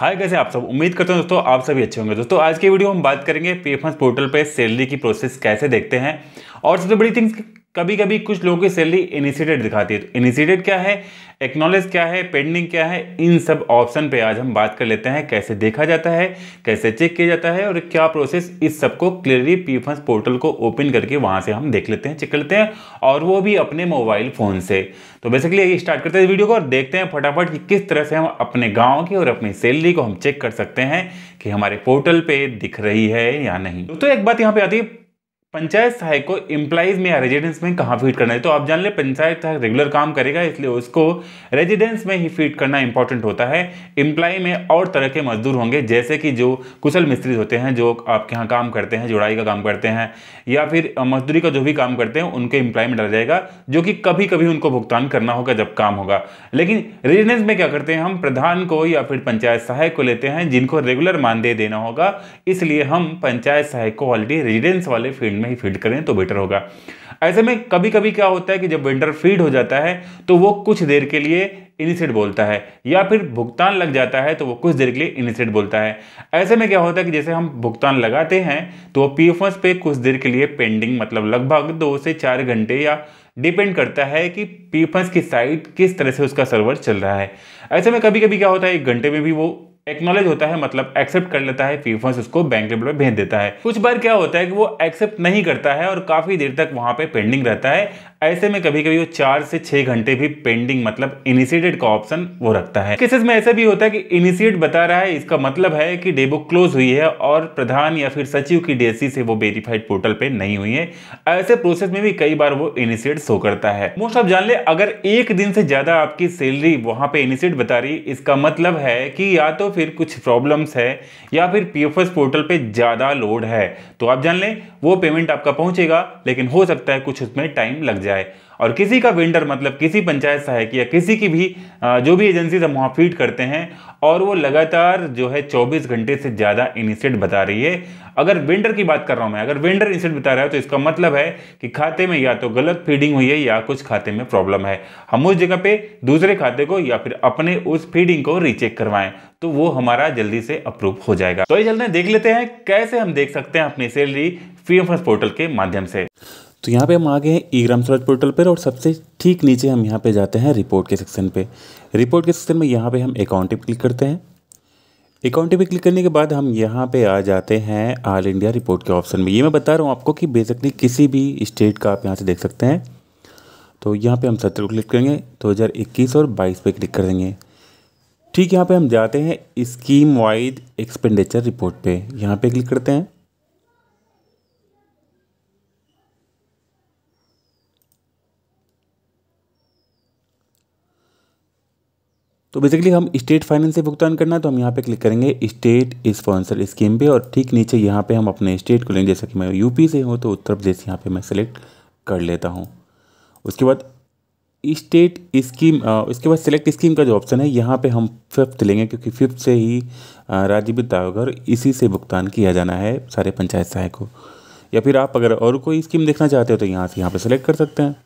हाय कैसे आप सब उम्मीद करते हैं दोस्तों आप सभी अच्छे होंगे दोस्तों आज की वीडियो हम बात करेंगे पेफंस पोर्टल पे सैलरी की प्रोसेस कैसे देखते हैं और सबसे बड़ी थिंग्स कभी कभी कुछ लोगों की सैलरी इनिशिएटेड दिखाती है तो इनिशिएटेड क्या है एक्नॉलेज क्या है पेंडिंग क्या है इन सब ऑप्शन पे आज हम बात कर लेते हैं कैसे देखा जाता है कैसे चेक किया जाता है और क्या प्रोसेस इस सबको क्लियरली पी पोर्टल को ओपन करके वहाँ से हम देख लेते हैं चेक करते हैं और वो भी अपने मोबाइल फ़ोन से तो बेसिकली ये स्टार्ट करते हैं वीडियो को और देखते हैं फटाफट कि किस तरह से हम अपने गाँव की और अपनी सैलरी को हम चेक कर सकते हैं कि हमारे पोर्टल पर दिख रही है या नहीं तो एक बात यहाँ पर आती है पंचायत सहायक को एम्प्लाइज में या रेजिडेंस में कहाँ फीड करना है तो आप जान ले पंचायत सहायक रेगुलर काम करेगा इसलिए उसको रेजिडेंस में ही फीड करना इंपॉर्टेंट होता है एम्प्लॉय में और तरह के मजदूर होंगे जैसे कि जो कुशल मिस्त्री होते हैं जो आपके यहाँ काम करते हैं जुड़ाई का काम करते हैं या फिर मजदूरी का जो भी काम करते हैं उनके एम्प्लॉय में डाला जाएगा जो कि कभी कभी उनको भुगतान करना होगा जब काम होगा लेकिन रेजिडेंस में क्या करते हैं हम प्रधान को या फिर पंचायत सहायक को लेते हैं जिनको रेगुलर मानदेय देना होगा इसलिए हम पंचायत सहायक को ऑलरेडी रेजिडेंस वाले फील्ड में ही फीड करें तो बेटर होगा ऐसे में कभी कभी क्या होता है कि जब वेंडर फीड हो जाता है तो वो कुछ देर के लिए इनिशिएट बोलता है या फिर भुगतान लग जाता है तो वो कुछ देर के लिए इनिशिएट बोलता है ऐसे में क्या होता है कि जैसे हम भुगतान लगाते हैं तो वो पी एफ पे कुछ देर के लिए पेंडिंग मतलब लगभग दो से चार घंटे या डिपेंड करता है कि पी की साइट किस तरह से उसका सर्वर चल रहा है ऐसे में कभी कभी क्या होता है एक घंटे में भी वो एक्नोलेज होता है मतलब एक्सेप्ट कर लेता है फीफर्स उसको बैंक में भेज देता है कुछ बार क्या होता है कि वो एक्सेप्ट नहीं करता है और काफी देर तक वहां पे पेंडिंग रहता है ऐसे में कभी कभी वो चार से छह घंटे भी पेंडिंग मतलब इनिशिएटेड का ऑप्शन वो रखता है केसेस में ऐसा भी होता है कि इनिशिएट बता रहा है इसका मतलब है कि डे बुक क्लोज हुई है और प्रधान या फिर सचिव की डीएससी से वो वेरीफाइड पोर्टल पे नहीं हुई है ऐसे प्रोसेस में भी कई बार वो इनिशिएट शो करता है मोस्ट आप जान ले अगर एक दिन से ज्यादा आपकी सैलरी वहां पे इनिशिएट बता रही इसका मतलब है कि या तो फिर कुछ प्रॉब्लम्स है या फिर पी पोर्टल पे ज्यादा लोड है तो आप जान लें वो पेमेंट आपका पहुंचेगा लेकिन हो सकता है कुछ उसमें टाइम लग जाए जाए और किसी का वेंडर मतलब किसी पंचायत सहायक या किसी की भी जो भी एजेंसी हम वहाँ फीड करते हैं और वो लगातार जो है 24 घंटे से ज़्यादा इनिशिएट बता रही है अगर वेंडर की बात कर रहा हूँ मैं अगर वेंडर इनिशिएट बता रहा है तो इसका मतलब है कि खाते में या तो गलत फीडिंग हुई है या कुछ खाते में प्रॉब्लम है हम उस जगह पर दूसरे खाते को या फिर अपने उस फीडिंग को रीचेक करवाएँ तो वो हमारा जल्दी से अप्रूव हो जाएगा तो ये जल्दी देख लेते हैं कैसे हम देख सकते हैं अपनी सैलरी फ्री पोर्टल के माध्यम से तो यहाँ पे हम आ गए हैं ई ग्राम स्वराज पोर्टल पर और सबसे ठीक नीचे हम यहाँ पे जाते हैं रिपोर्ट के सेक्शन पे रिपोर्ट के सेक्शन में यहाँ पे हम अकाउंट पे क्लिक करते हैं अकाउंट पे क्लिक करने के बाद हम यहाँ पे आ जाते हैं ऑल इंडिया रिपोर्ट के ऑप्शन में ये मैं बता रहा हूँ आपको कि बेसिकली किसी भी स्टेट का आप यहाँ से देख सकते हैं तो यहाँ पर हम सत्रह को क्लिक करेंगे दो हज़ार इक्कीस और बाईस पर क्लिक कर देंगे ठीक यहाँ पर हम जाते हैं स्कीम वाइज एक्सपेंडिचर रिपोर्ट पर यहाँ पर क्लिक करते हैं तो बेसिकली हम स्टेट फाइनेंस से भुगतान करना है तो हम यहाँ पे क्लिक करेंगे स्टेट स्पॉन्सर स्कीम पे और ठीक नीचे यहाँ पे हम अपने स्टेट को लेंगे जैसा कि मैं यूपी से हूँ तो उत्तर प्रदेश यहाँ पे मैं सेलेक्ट कर लेता हूँ उसके बाद स्टेट स्कीम उसके बाद सेलेक्ट स्कीम का जो ऑप्शन है यहाँ पर हम फिफ्थ लेंगे क्योंकि फिफ्थ से ही राज्य वित्त आयोग इसी से भुगतान किया जाना है सारे पंचायत सहायक को या फिर आप अगर और कोई स्कीम देखना चाहते हो तो यहाँ से यहाँ पर सेलेक्ट कर सकते हैं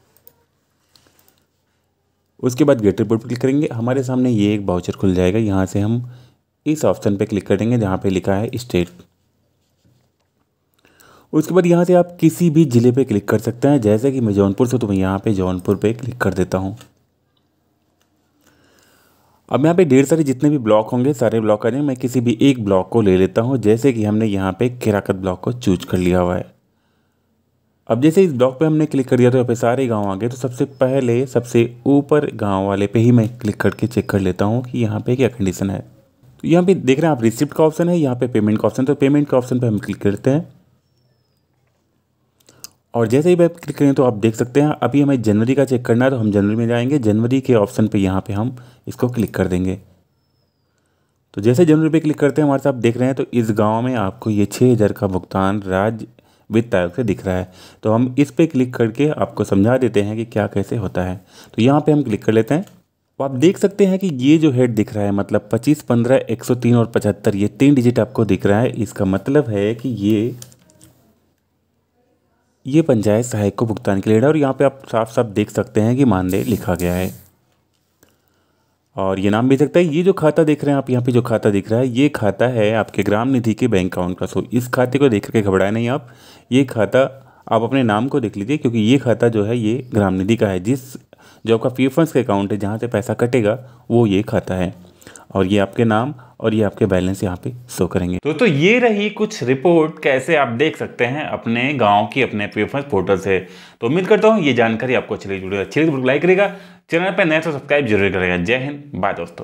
उसके बाद गेट रिपोर्ट पर क्लिक करेंगे हमारे सामने ये एक बाउचर खुल जाएगा यहाँ से हम इस ऑप्शन पर क्लिक करेंगे जहाँ पर लिखा है स्टेट उसके बाद यहाँ से आप किसी भी ज़िले पे क्लिक कर सकते हैं जैसे कि मैं जौनपुर से तो मैं यहाँ पे जौनपुर पे क्लिक कर देता हूँ अब यहाँ पे ढेर सारे जितने भी ब्लॉक होंगे सारे ब्लॉक आ जाएंगे मैं किसी भी एक ब्लॉक को ले लेता हूँ जैसे कि हमने यहाँ पे किराकत ब्लॉक को चूज कर लिया हुआ है अब जैसे इस ब्लॉक पे हमने क्लिक कर दिया तो यहाँ पे सारे गांव आ गए तो सबसे पहले सबसे ऊपर गांव वाले पे ही मैं क्लिक करके चेक कर लेता हूँ कि यहाँ पे क्या कंडीशन है तो यहाँ पे देख रहे हैं आप रिसिप्ट का ऑप्शन है यहाँ पे पेमेंट का ऑप्शन तो पेमेंट के ऑप्शन पे हम क्लिक करते हैं और जैसे ही आप क्लिक करें तो आप देख सकते हैं अभी हमें जनवरी का चेक करना है तो हम जनवरी में जाएंगे जनवरी के ऑप्शन पे यहाँ पे हम इसको क्लिक कर देंगे तो जैसे जनवरी पे क्लिक करते हैं हमारे साथ देख रहे हैं तो इस गांव में आपको ये छः हज़ार का भुगतान राज्य विद टैग से दिख रहा है तो हम इस पर क्लिक करके आपको समझा देते हैं कि क्या कैसे होता है तो यहाँ पर हम क्लिक कर लेते हैं तो आप देख सकते हैं कि ये जो हेड दिख रहा है मतलब 25, 15, 103 और 75 ये तीन डिजिट आपको दिख रहा है इसका मतलब है कि ये ये पंचायत सहायक को भुगतान के लिए है और यहाँ पे आप साफ साफ देख सकते हैं कि मानदेय लिखा गया है और ये नाम भी सकता है ये जो खाता देख रहे हैं आप यहाँ पे जो खाता दिख रहा है ये खाता है आपके ग्राम निधि के बैंक अकाउंट का सो इस खाते को देख करके घबराए नहीं आप ये खाता आप अपने नाम को देख लीजिए क्योंकि ये खाता जो है ये ग्राम निधि का है जिस जो आपका पी फंड्स का अकाउंट है जहाँ से पैसा कटेगा वो ये खाता है और ये आपके नाम और ये आपके बैलेंस यहाँ पे शो करेंगे तो तो ये रही कुछ रिपोर्ट कैसे आप देख सकते हैं अपने गांव की अपने प्रेफरेंस पोर्टल से तो उम्मीद करता हूँ ये जानकारी आपको अच्छी लगी अच्छी लगी तो लाइक करेगा चैनल पर नए तो सब्सक्राइब जरूर करेगा जय हिंद बाय दोस्तों